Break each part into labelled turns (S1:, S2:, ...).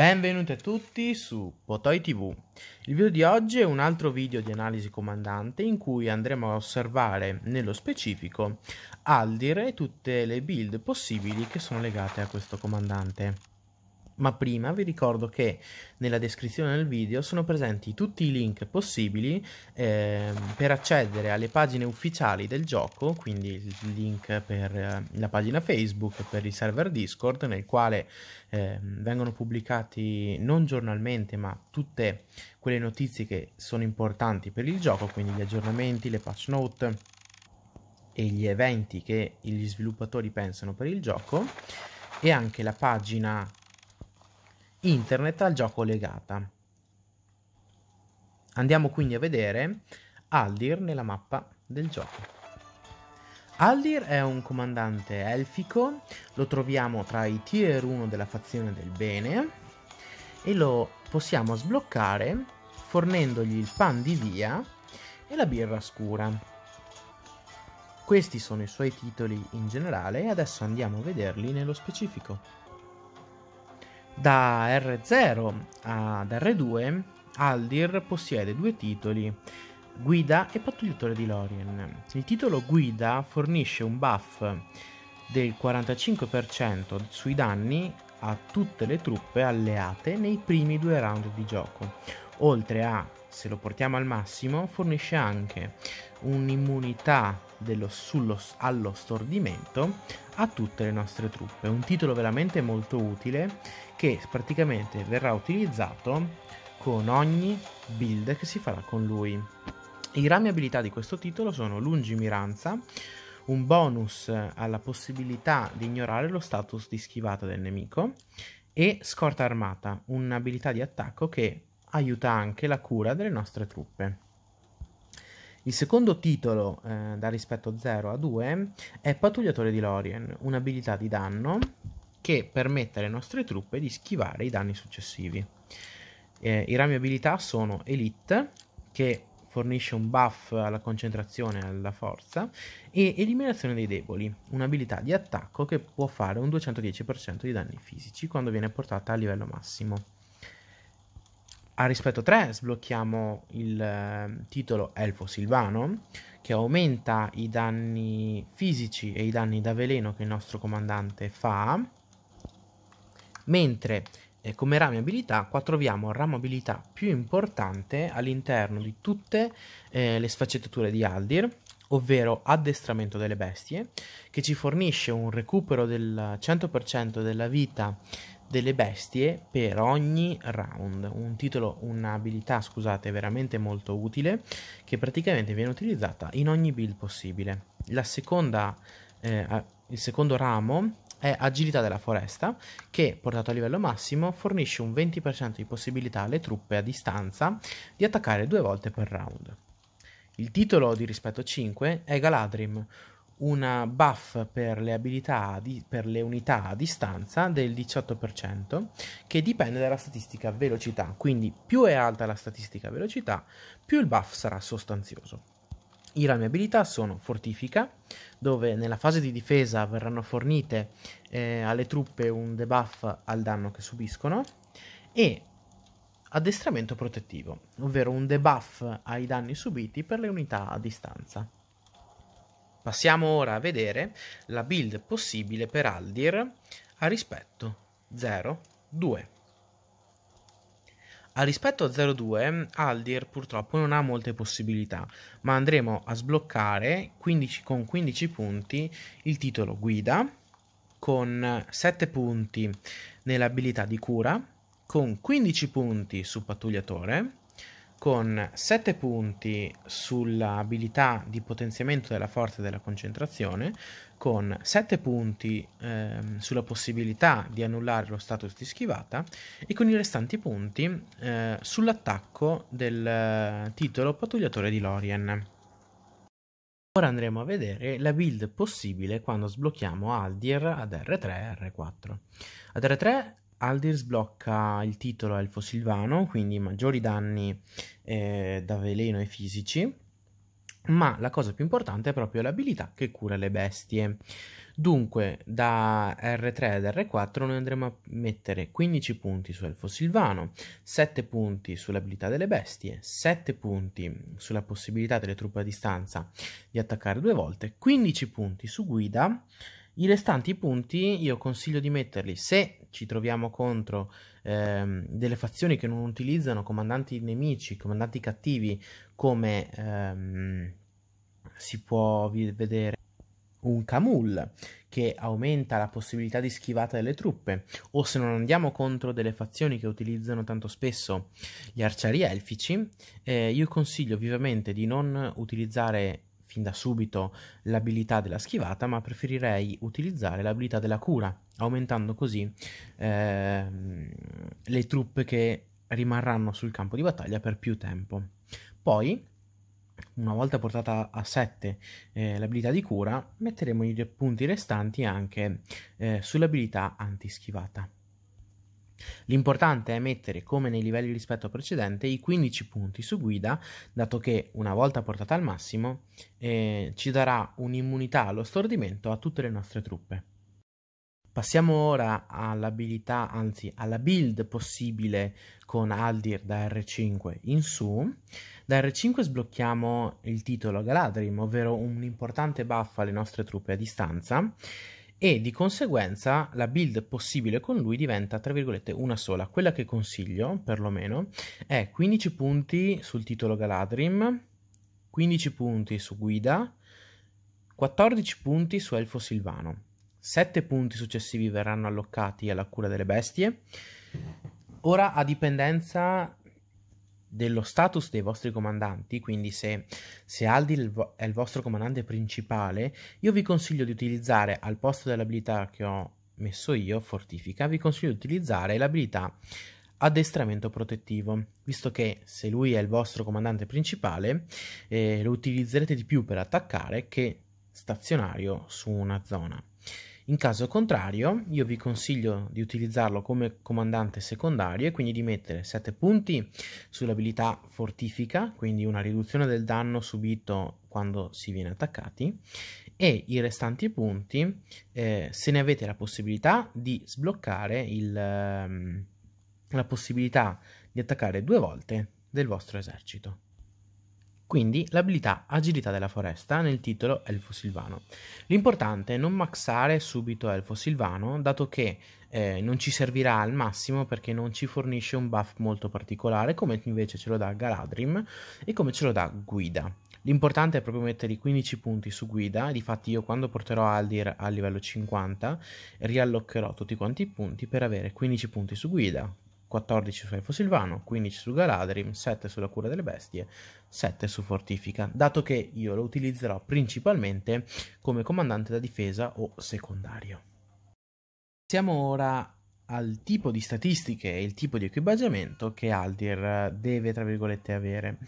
S1: Benvenuti a tutti su Potoi TV. Il video di oggi è un altro video di analisi comandante in cui andremo a osservare nello specifico Aldir e tutte le build possibili che sono legate a questo comandante ma prima vi ricordo che nella descrizione del video sono presenti tutti i link possibili eh, per accedere alle pagine ufficiali del gioco, quindi il link per eh, la pagina Facebook, per il server Discord, nel quale eh, vengono pubblicati non giornalmente ma tutte quelle notizie che sono importanti per il gioco, quindi gli aggiornamenti, le patch note e gli eventi che gli sviluppatori pensano per il gioco e anche la pagina internet al gioco legata. Andiamo quindi a vedere Aldir nella mappa del gioco. Aldir è un comandante elfico, lo troviamo tra i tier 1 della fazione del bene e lo possiamo sbloccare fornendogli il pan di via e la birra scura. Questi sono i suoi titoli in generale e adesso andiamo a vederli nello specifico. Da R0 ad R2 Aldir possiede due titoli, Guida e Pattugliatore di Lorien. Il titolo Guida fornisce un buff del 45% sui danni a tutte le truppe alleate nei primi due round di gioco, oltre a se lo portiamo al massimo, fornisce anche un'immunità sullo, allo stordimento a tutte le nostre truppe. Un titolo veramente molto utile che praticamente verrà utilizzato con ogni build che si farà con lui. I rami abilità di questo titolo sono lungimiranza, un bonus alla possibilità di ignorare lo status di schivata del nemico e scorta armata, un'abilità di attacco che aiuta anche la cura delle nostre truppe. Il secondo titolo eh, da rispetto 0 a 2 è Pattugliatore di Lorien, un'abilità di danno che permette alle nostre truppe di schivare i danni successivi. Eh, I rami abilità sono Elite, che fornisce un buff alla concentrazione e alla forza, e Eliminazione dei deboli, un'abilità di attacco che può fare un 210% di danni fisici quando viene portata a livello massimo a rispetto 3 sblocchiamo il ehm, titolo Elfo Silvano che aumenta i danni fisici e i danni da veleno che il nostro comandante fa, mentre eh, come rami abilità qua troviamo ramo abilità più importante all'interno di tutte eh, le sfaccettature di Aldir, ovvero addestramento delle bestie, che ci fornisce un recupero del 100% della vita delle bestie per ogni round, un titolo, un'abilità, scusate, veramente molto utile che praticamente viene utilizzata in ogni build possibile. La seconda, eh, il secondo ramo è Agilità della foresta che, portato a livello massimo, fornisce un 20% di possibilità alle truppe a distanza di attaccare due volte per round. Il titolo di rispetto 5 è Galadrim, una buff per le abilità, di, per le unità a distanza del 18%, che dipende dalla statistica velocità. Quindi più è alta la statistica velocità, più il buff sarà sostanzioso. I rami abilità sono Fortifica, dove nella fase di difesa verranno fornite eh, alle truppe un debuff al danno che subiscono, e Addestramento protettivo, ovvero un debuff ai danni subiti per le unità a distanza. Passiamo ora a vedere la build possibile per Aldir a rispetto 0-2. A rispetto 0-2 Aldir purtroppo non ha molte possibilità, ma andremo a sbloccare 15, con 15 punti il titolo guida, con 7 punti nell'abilità di cura, con 15 punti su pattugliatore, con 7 punti sull'abilità di potenziamento della forza e della concentrazione, con 7 punti eh, sulla possibilità di annullare lo status di schivata e con i restanti punti eh, sull'attacco del eh, titolo pattugliatore di Lorien. Ora andremo a vedere la build possibile quando sblocchiamo Aldir ad R3 e R4. Ad R3 Aldir sblocca il titolo Elfo Silvano, quindi maggiori danni eh, da veleno e fisici, ma la cosa più importante è proprio l'abilità che cura le bestie. Dunque, da R3 ad R4 noi andremo a mettere 15 punti su Elfo Silvano, 7 punti sull'abilità delle bestie, 7 punti sulla possibilità delle truppe a distanza di attaccare due volte, 15 punti su guida, i restanti punti io consiglio di metterli se ci troviamo contro ehm, delle fazioni che non utilizzano comandanti nemici, comandanti cattivi, come ehm, si può vedere un Camul che aumenta la possibilità di schivata delle truppe, o se non andiamo contro delle fazioni che utilizzano tanto spesso gli arcieri elfici, eh, io consiglio vivamente di non utilizzare fin da subito l'abilità della schivata, ma preferirei utilizzare l'abilità della cura, aumentando così eh, le truppe che rimarranno sul campo di battaglia per più tempo. Poi, una volta portata a 7 eh, l'abilità di cura, metteremo i punti restanti anche eh, sull'abilità antischivata. L'importante è mettere, come nei livelli rispetto al precedente, i 15 punti su guida, dato che una volta portata al massimo eh, ci darà un'immunità allo stordimento a tutte le nostre truppe. Passiamo ora all'abilità, anzi alla build possibile con Aldir da R5 in su. Da R5 sblocchiamo il titolo Galadrim, ovvero un importante buff alle nostre truppe a distanza e di conseguenza la build possibile con lui diventa tra virgolette una sola. Quella che consiglio perlomeno è 15 punti sul titolo Galadrim, 15 punti su Guida, 14 punti su Elfo Silvano. 7 punti successivi verranno allocati alla cura delle bestie. Ora a dipendenza dello status dei vostri comandanti, quindi se, se Aldi è il vostro comandante principale, io vi consiglio di utilizzare al posto dell'abilità che ho messo io, fortifica, vi consiglio di utilizzare l'abilità addestramento protettivo, visto che se lui è il vostro comandante principale, eh, lo utilizzerete di più per attaccare che stazionario su una zona. In caso contrario, io vi consiglio di utilizzarlo come comandante secondario e quindi di mettere 7 punti sull'abilità fortifica, quindi una riduzione del danno subito quando si viene attaccati, e i restanti punti, eh, se ne avete la possibilità, di sbloccare il, ehm, la possibilità di attaccare due volte del vostro esercito quindi l'abilità Agilità della foresta nel titolo Elfo Silvano. L'importante è non maxare subito Elfo Silvano, dato che eh, non ci servirà al massimo perché non ci fornisce un buff molto particolare, come invece ce lo dà Galadrim e come ce lo dà Guida. L'importante è proprio mettere i 15 punti su Guida, difatti io quando porterò Aldir a livello 50 rialloccherò tutti quanti i punti per avere 15 punti su Guida, 14 su Efo Silvano, 15 su Galadrim, 7 sulla cura delle bestie, 7 su Fortifica, dato che io lo utilizzerò principalmente come comandante da difesa o secondario. Siamo ora al tipo di statistiche e il tipo di equipaggiamento che Aldir eh, deve, tra virgolette, avere.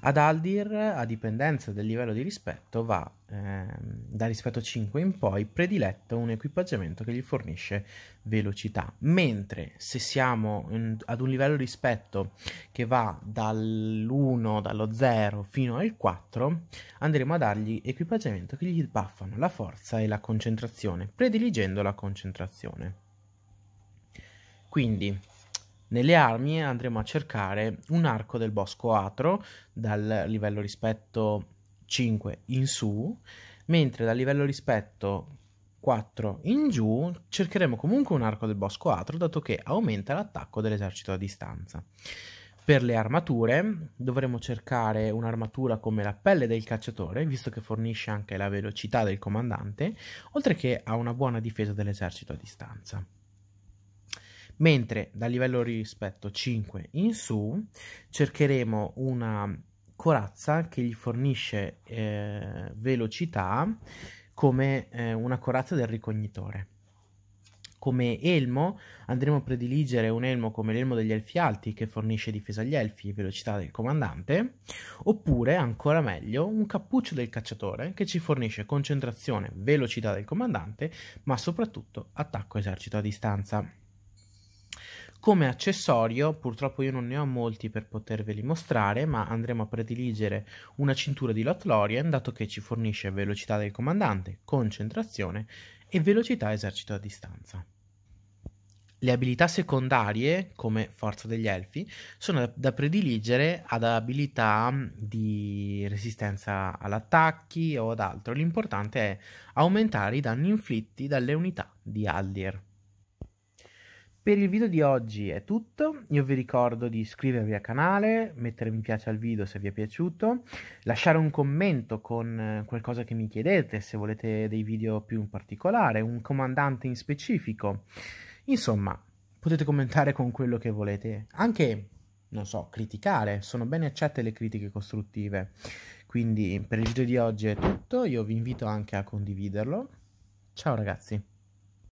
S1: Ad Aldir, a dipendenza del livello di rispetto, va eh, da rispetto 5 in poi prediletto un equipaggiamento che gli fornisce velocità, mentre se siamo in, ad un livello di rispetto che va dall'1, dallo 0 fino al 4, andremo a dargli equipaggiamento che gli buffano la forza e la concentrazione, prediligendo la concentrazione. Quindi nelle armi andremo a cercare un arco del bosco atro dal livello rispetto 5 in su, mentre dal livello rispetto 4 in giù cercheremo comunque un arco del bosco atro dato che aumenta l'attacco dell'esercito a distanza. Per le armature dovremo cercare un'armatura come la pelle del cacciatore, visto che fornisce anche la velocità del comandante, oltre che ha una buona difesa dell'esercito a distanza mentre dal livello rispetto 5 in su cercheremo una corazza che gli fornisce eh, velocità come eh, una corazza del ricognitore. Come elmo andremo a prediligere un elmo come l'elmo degli elfi alti che fornisce difesa agli elfi e velocità del comandante, oppure ancora meglio un cappuccio del cacciatore che ci fornisce concentrazione, velocità del comandante, ma soprattutto attacco esercito a distanza. Come accessorio, purtroppo io non ne ho molti per poterveli mostrare, ma andremo a prediligere una cintura di Lothlorien, dato che ci fornisce velocità del comandante, concentrazione e velocità esercito a distanza. Le abilità secondarie, come Forza degli Elfi, sono da prediligere ad abilità mm, di resistenza all'attacchi o ad altro. L'importante è aumentare i danni inflitti dalle unità di Aldir. Per il video di oggi è tutto, io vi ricordo di iscrivervi al canale, mettere mi piace al video se vi è piaciuto, lasciare un commento con eh, qualcosa che mi chiedete, se volete dei video più in particolare, un comandante in specifico, insomma potete commentare con quello che volete, anche, non so, criticare, sono ben accette le critiche costruttive, quindi per il video di oggi è tutto, io vi invito anche a condividerlo, ciao ragazzi!